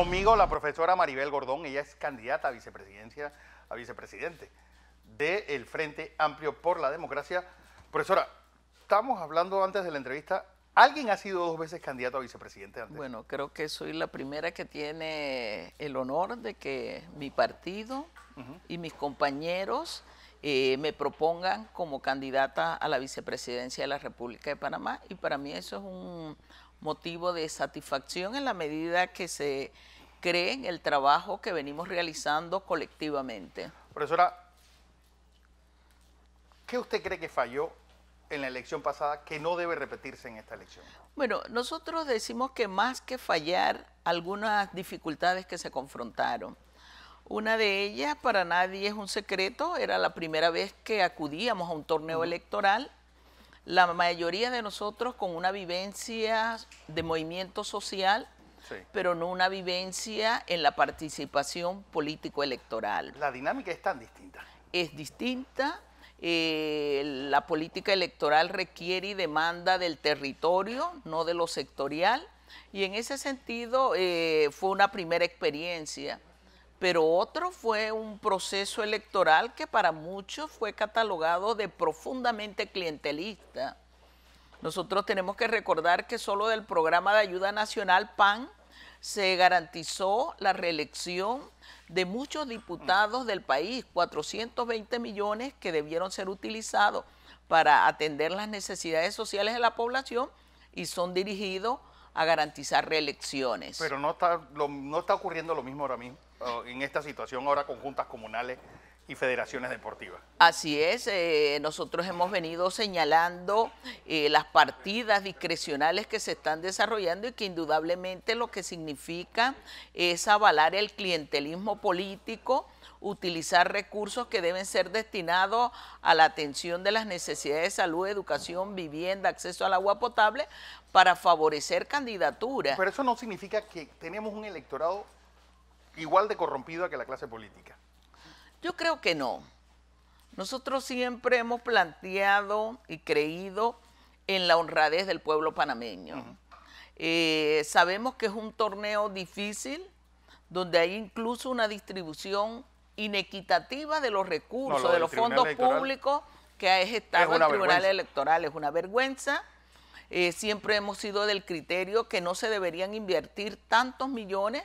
Conmigo la profesora Maribel Gordón, ella es candidata a vicepresidencia, a vicepresidente del Frente Amplio por la Democracia. Profesora, estamos hablando antes de la entrevista. ¿Alguien ha sido dos veces candidato a vicepresidente antes? Bueno, creo que soy la primera que tiene el honor de que mi partido y mis compañeros eh, me propongan como candidata a la vicepresidencia de la República de Panamá y para mí eso es un, motivo de satisfacción en la medida que se cree en el trabajo que venimos realizando colectivamente. Profesora, ¿qué usted cree que falló en la elección pasada que no debe repetirse en esta elección? Bueno, nosotros decimos que más que fallar, algunas dificultades que se confrontaron. Una de ellas, para nadie es un secreto, era la primera vez que acudíamos a un torneo electoral la mayoría de nosotros con una vivencia de movimiento social, pero no una vivencia en la participación político-electoral. La dinámica es tan distinta. Es distinta. Eh, la política electoral requiere y demanda del territorio, no de lo sectorial. Y en ese sentido eh, fue una primera experiencia pero otro fue un proceso electoral que para muchos fue catalogado de profundamente clientelista. Nosotros tenemos que recordar que solo del programa de ayuda nacional PAN se garantizó la reelección de muchos diputados del país, 420 millones que debieron ser utilizados para atender las necesidades sociales de la población y son dirigidos a garantizar reelecciones. Pero no está, no está ocurriendo lo mismo ahora mismo en esta situación ahora con juntas comunales y federaciones deportivas. Así es, eh, nosotros hemos venido señalando eh, las partidas discrecionales que se están desarrollando y que indudablemente lo que significa es avalar el clientelismo político, utilizar recursos que deben ser destinados a la atención de las necesidades de salud, educación, vivienda, acceso al agua potable, para favorecer candidaturas. Pero eso no significa que tenemos un electorado igual de corrompida que la clase política? Yo creo que no. Nosotros siempre hemos planteado y creído en la honradez del pueblo panameño. Eh, sabemos que es un torneo difícil, donde hay incluso una distribución inequitativa de los recursos, de los fondos públicos que ha ejecutado el Tribunal Electoral. Es una vergüenza. Eh, siempre hemos sido del criterio que no se deberían invertir tantos millones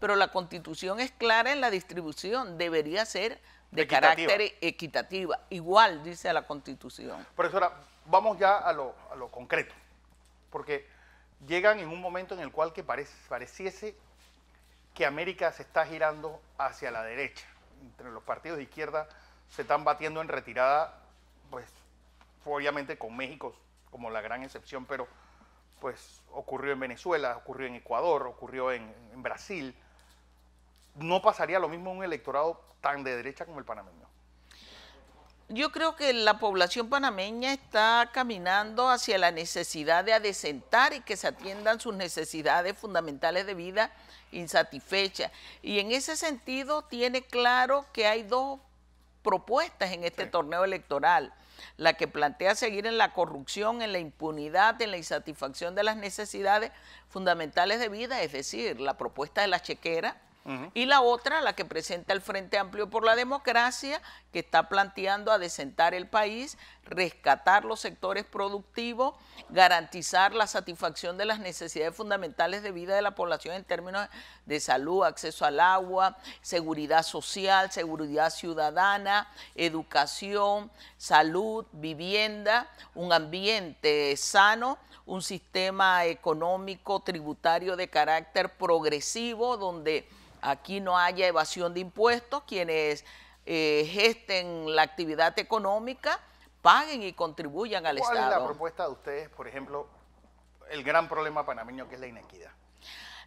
pero la constitución es clara en la distribución, debería ser de carácter equitativa, igual dice la constitución. Profesora, vamos ya a lo, concreto, porque llegan en un momento en el cual que pareciese que América se está girando hacia la derecha, entre los partidos de izquierda se están batiendo en retirada, pues obviamente con México como la gran excepción, pero pues ocurrió en Venezuela, ocurrió en Ecuador, ocurrió en, Brasil, no pasaría lo mismo en un electorado tan de derecha como el panameño. Yo creo que la población panameña está caminando hacia la necesidad de adecentar y que se atiendan sus necesidades fundamentales de vida insatisfechas. Y en ese sentido tiene claro que hay dos propuestas en este torneo electoral, la que plantea seguir en la corrupción, en la impunidad, en la insatisfacción de las necesidades fundamentales de vida, es decir, la propuesta de la chequera, y la otra, la que presenta el Frente Amplio por la Democracia, que está planteando descentar el país, rescatar los sectores productivos, garantizar la satisfacción de las necesidades fundamentales de vida de la población en términos de salud, acceso al agua, seguridad social, seguridad ciudadana, educación, salud, vivienda, un ambiente sano, un sistema económico tributario de carácter progresivo donde aquí no haya evasión de impuestos, quienes eh, gesten la actividad económica, paguen y contribuyan al Estado. ¿Cuál es la propuesta de ustedes, por ejemplo, el gran problema panameño que es la inequidad?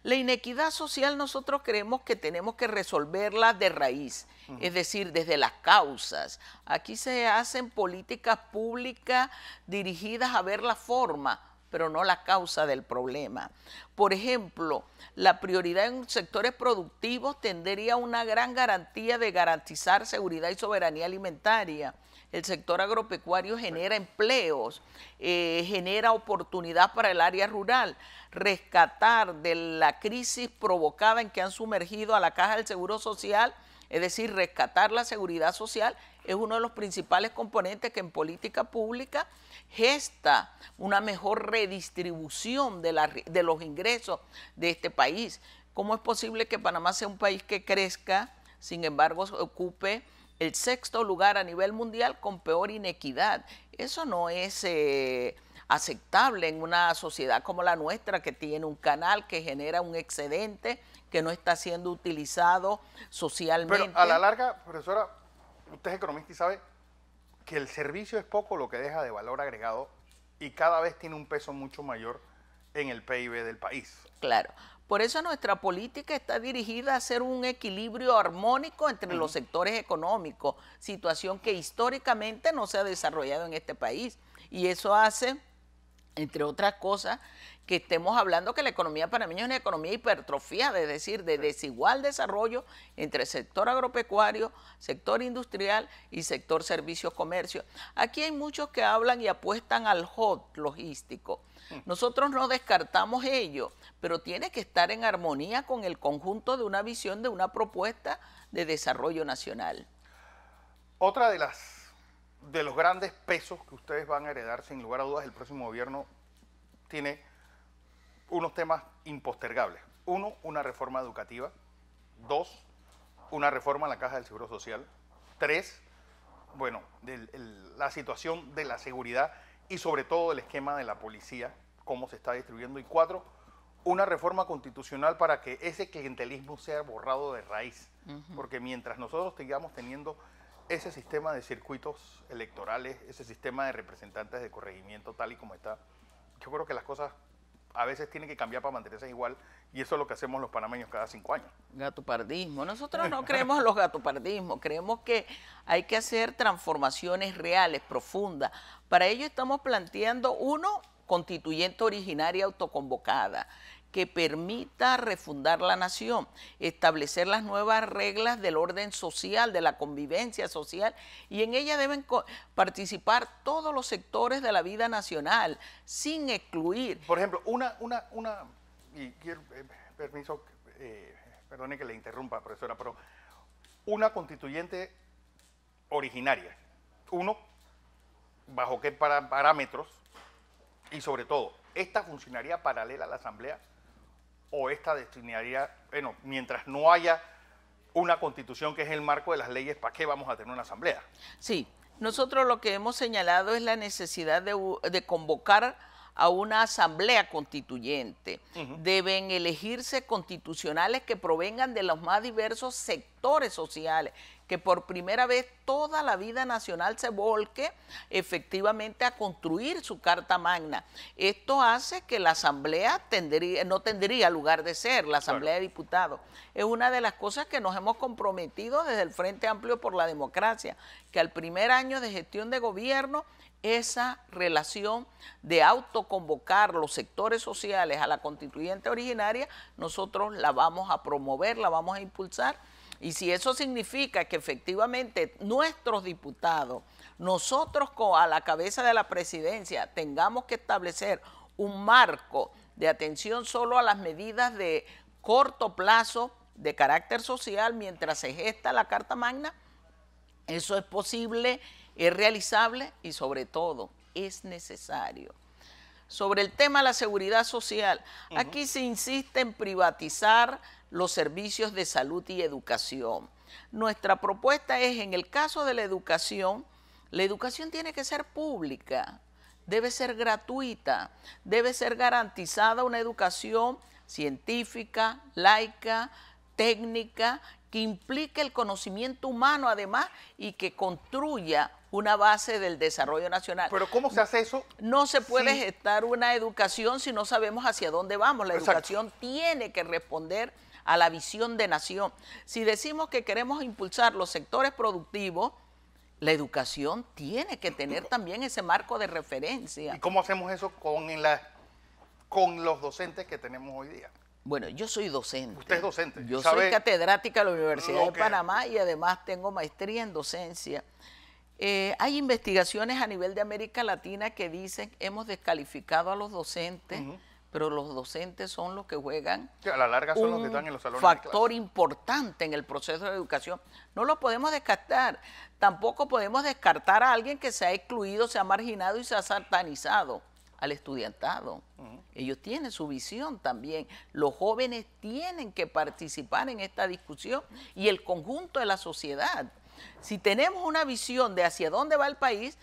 La inequidad social nosotros creemos que tenemos que resolverla de raíz, es decir, desde las causas. Aquí se hacen políticas públicas dirigidas a ver la forma, pero no la causa del problema. Por ejemplo, la prioridad en sectores productivos tendría una gran garantía de garantizar seguridad y soberanía alimentaria. El sector agropecuario genera empleos, eh, genera oportunidad para el área rural, rescatar de la crisis provocada en que han sumergido a la caja del Seguro Social, es decir, rescatar la seguridad social es uno de los principales componentes que en política pública gesta una mejor redistribución de, los ingresos de este país. ¿Cómo es posible que Panamá sea un país que crezca, sin embargo, ocupe el sexto lugar a nivel mundial con peor inequidad? Eso no es... Eh, aceptable en una sociedad como la nuestra, que tiene un canal que genera un excedente que no está siendo utilizado socialmente. Pero a la larga, profesora, usted es economista y sabe que el servicio es poco lo que deja de valor agregado y cada vez tiene un peso mucho mayor en el PIB del país. Claro. Por eso nuestra política está dirigida a hacer un equilibrio armónico entre los sectores económicos, situación que históricamente no se ha desarrollado en este país. Y eso hace, entre otras cosas, que estemos hablando que la economía panameña es una economía hipertrofía es decir, de desigual desarrollo entre sector agropecuario, sector industrial y sector servicios comercio. Aquí hay muchos que hablan y apuestan al hot logístico. Mm. Nosotros no descartamos ello, pero tiene que estar en armonía con el conjunto de una visión de una propuesta de desarrollo nacional. Otra de las de los grandes pesos que ustedes van a heredar sin lugar a dudas el próximo gobierno tiene unos temas impostergables. Uno, una reforma educativa. Dos, una reforma en la caja del Seguro Social. Tres, bueno, la situación de la seguridad y sobre todo el esquema de la policía, cómo se está distribuyendo. Y cuatro, una reforma constitucional para que ese clientelismo sea borrado de raíz. Porque mientras nosotros sigamos teniendo ese sistema de circuitos electorales, ese sistema de representantes de corregimiento tal y como está, yo creo que las cosas a veces tiene que cambiar para mantenerse igual y eso es lo que hacemos los panameños cada cinco años. Gatupardismo. Nosotros no creemos en los gatupardismos, creemos que hay que hacer transformaciones reales, profundas. Para ello estamos planteando, uno, constituyente originaria autoconvocada que permita refundar la nación, establecer las nuevas reglas del orden social, de la convivencia social, y en ella deben participar todos los sectores de la vida nacional, sin excluir. Por ejemplo, una, una, una, eh, permiso, eh, que le interrumpa, profesora, pero una constituyente originaria, uno, bajo qué parámetros, y sobre todo, esta funcionaría paralela a la Asamblea o esta destinaría, bueno, mientras no haya una constitución que es el marco de las leyes, ¿para qué vamos a tener una asamblea? Sí, nosotros lo que hemos señalado es la necesidad de, convocar a una asamblea constituyente. Deben elegirse constitucionales que provengan de los más diversos sectores sociales que por primera vez toda la vida nacional se volque efectivamente a construir su Carta Magna. Esto hace que la Asamblea no tendría lugar de ser, la Asamblea de Diputados. Es una de las cosas que nos hemos comprometido desde el Frente Amplio por la Democracia, que al primer año de gestión de gobierno esa relación de autoconvocar los sectores sociales a la constituyente originaria, nosotros la vamos a promover, la vamos a impulsar y si eso significa que efectivamente nuestros diputados, nosotros a la cabeza de la presidencia, tengamos que establecer un marco de atención solo a las medidas de corto plazo de carácter social mientras se gesta la Carta Magna, eso es posible, es realizable y sobre todo es necesario. Sobre el tema de la seguridad social, aquí se insiste en privatizar los servicios de salud y educación. Nuestra propuesta es, en el caso de la educación, la educación tiene que ser pública, debe ser gratuita, debe ser garantizada una educación científica, laica, técnica, que implique el conocimiento humano además y que construya una base del desarrollo nacional. Pero ¿cómo se hace eso? No se puede gestar una educación si no sabemos hacia dónde vamos. La educación tiene que responder a la visión de nación. Si decimos que queremos impulsar los sectores productivos, la educación tiene que tener también ese marco de referencia. ¿Y cómo hacemos eso con, los docentes que tenemos hoy día? Bueno, yo soy docente. Usted es docente. Yo soy catedrática de la Universidad de Panamá y además tengo maestría en docencia. Eh, hay investigaciones a nivel de América Latina que dicen hemos descalificado a los docentes pero los docentes son los que juegan a la larga son los que en factor importante en el proceso de educación. No lo podemos descartar. Tampoco podemos descartar a alguien que se ha excluido, se ha marginado y se ha satanizado al estudiantado. Ellos tienen su visión también. Los jóvenes tienen que participar en esta discusión y el conjunto de la sociedad. Si tenemos una visión de hacia dónde va el país,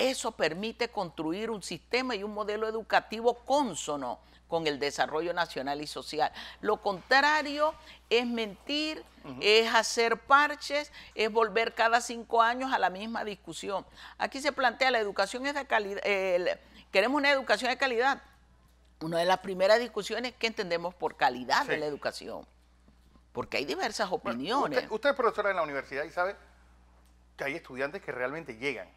eso permite construir un sistema y un modelo educativo consono con el desarrollo nacional y social. Lo contrario es mentir, es hacer parches, es volver cada cinco años a la misma discusión. Aquí se plantea la educación es de calidad, queremos una educación de calidad. Una de las primeras discusiones que qué entendemos por calidad de la educación, porque hay diversas opiniones. usted, usted es profesora en la universidad y sabe que hay estudiantes que realmente llegan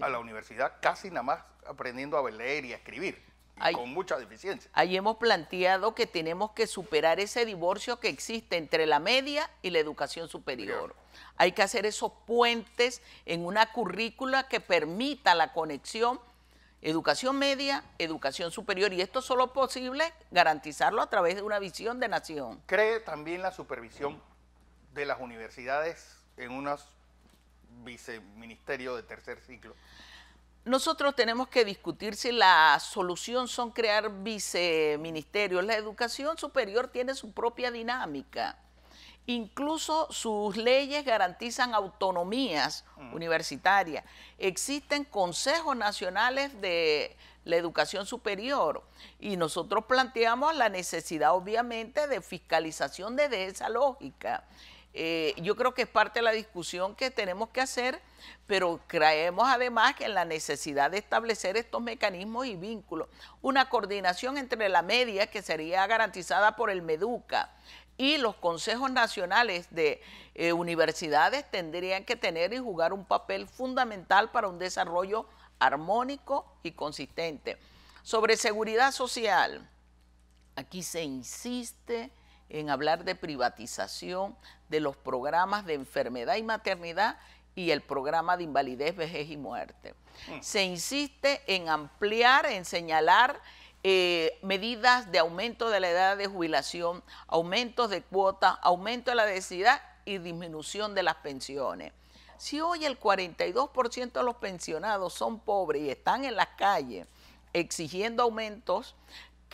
a la universidad casi nada más aprendiendo a leer y a escribir. con mucha deficiencia. Ahí hemos planteado que tenemos que superar ese divorcio que existe entre la media y la educación superior. Hay que hacer esos puentes en una currícula que permita la conexión educación media, educación superior, y esto solo posible garantizarlo a través de una visión de nación. ¿Cree también la supervisión de las universidades en unas viceministerio de tercer ciclo? Nosotros tenemos que discutir si la solución son crear viceministerios. La educación superior tiene su propia dinámica. Incluso sus leyes garantizan autonomías mm. universitarias. Existen consejos nacionales de la educación superior y nosotros planteamos la necesidad obviamente de fiscalización desde esa lógica eh, yo creo que es parte de la discusión que tenemos que hacer, pero creemos además que en la necesidad de establecer estos mecanismos y vínculos, una coordinación entre la media que sería garantizada por el MEDUCA y los consejos nacionales de eh, universidades tendrían que tener y jugar un papel fundamental para un desarrollo armónico y consistente. Sobre seguridad social, aquí se insiste en hablar de privatización, de los programas de enfermedad y maternidad y el programa de invalidez, vejez y muerte. Mm. Se insiste en ampliar, en señalar eh, medidas de aumento de la edad de jubilación, aumentos de cuotas, aumento de la densidad y disminución de las pensiones. Si hoy el 42% de los pensionados son pobres y están en las calles exigiendo aumentos,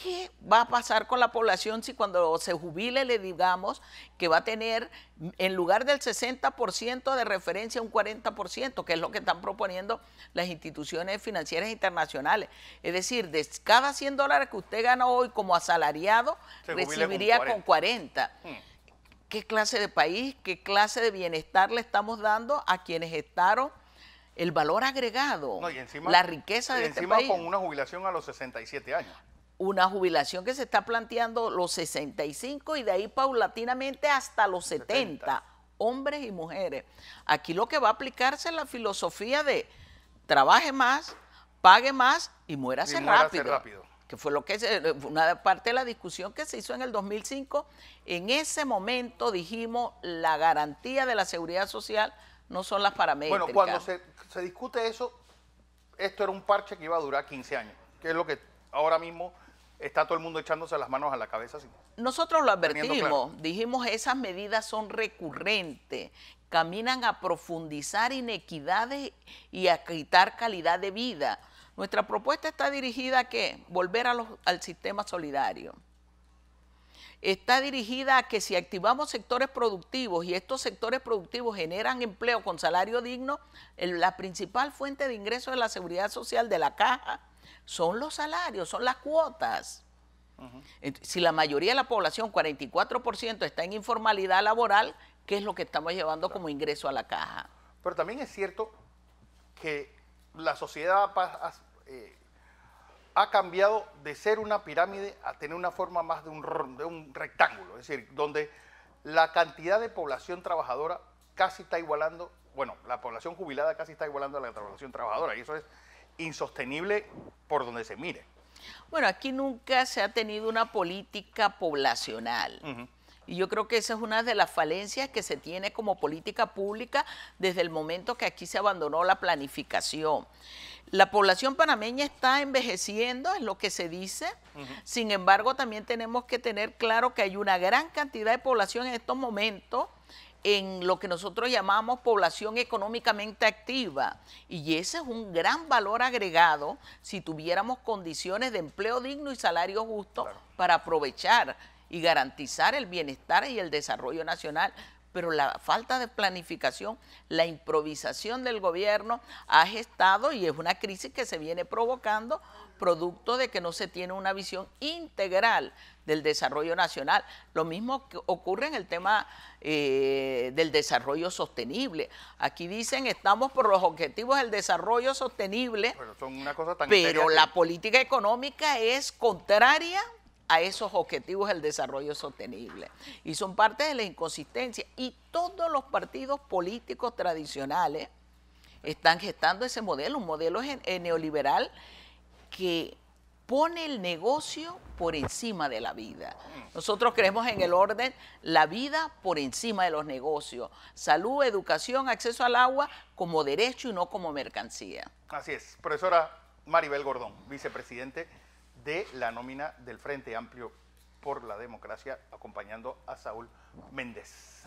¿qué va a pasar con la población si cuando se jubile le digamos que va a tener en lugar del 60% de referencia un 40%, que es lo que están proponiendo las instituciones financieras internacionales? Es decir, de cada 100 dólares que usted gana hoy como asalariado, recibiría con 40. Hmm. ¿Qué clase de país, qué clase de bienestar le estamos dando a quienes estaron el valor agregado, la riqueza de y este encima con una jubilación a los 67 años una jubilación que se está planteando los 65 y de ahí paulatinamente hasta los 70, hombres y mujeres. Aquí lo que va a aplicarse es la filosofía de trabaje más, pague más y muérase, rápido, Que fue lo que una parte de la discusión que se hizo en el 2005. En ese momento dijimos la garantía de la seguridad social no son las paramétricas. Bueno, cuando se, se discute eso, esto era un parche que iba a durar 15 años, que es lo que ahora mismo está todo el mundo echándose las manos a la cabeza. Nosotros lo advertimos, dijimos esas medidas son recurrentes, caminan a profundizar inequidades y a quitar calidad de vida. Nuestra propuesta está dirigida a qué? Volver al sistema solidario. Está dirigida a que si activamos sectores productivos y estos sectores productivos generan empleo con salario digno, la principal fuente de ingreso de la seguridad social de la caja son los salarios, son las cuotas. Si la mayoría de la población, 44%, está en informalidad laboral, ¿qué es lo que estamos llevando como ingreso a la caja? Pero también es cierto que la sociedad ha, eh, cambiado de ser una pirámide a tener una forma más de un, de un rectángulo, es decir, donde la cantidad de población trabajadora casi está igualando, bueno, la población jubilada casi está igualando a la población trabajadora, y eso es insostenible por donde se mire. Bueno, aquí nunca se ha tenido una política poblacional. Y yo creo que esa es una de las falencias que se tiene como política pública desde el momento que aquí se abandonó la planificación. La población panameña está envejeciendo, es lo que se dice. Sin embargo, también tenemos que tener claro que hay una gran cantidad de población en estos momentos en lo que nosotros llamamos población económicamente activa. Y ese es un gran valor agregado si tuviéramos condiciones de empleo digno y salario justo para aprovechar y garantizar el bienestar y el desarrollo nacional. Pero la falta de planificación, la improvisación del gobierno ha gestado y es una crisis que se viene provocando producto de que no se tiene una visión integral del desarrollo nacional. Lo mismo que ocurre en el tema eh, del desarrollo sostenible. Aquí dicen, estamos por los objetivos del desarrollo sostenible, pero, la política económica es contraria a esos objetivos del desarrollo sostenible. Y son parte de la inconsistencia. Y todos los partidos políticos tradicionales están gestando ese modelo, un modelo eh, neoliberal que pone el negocio por encima de la vida. Nosotros creemos en el orden, la vida por encima de los negocios, salud, educación, acceso al agua como derecho y no como mercancía. Así es, profesora Maribel Gordón, vicepresidente de la nómina del Frente Amplio por la Democracia, acompañando a Saúl Méndez.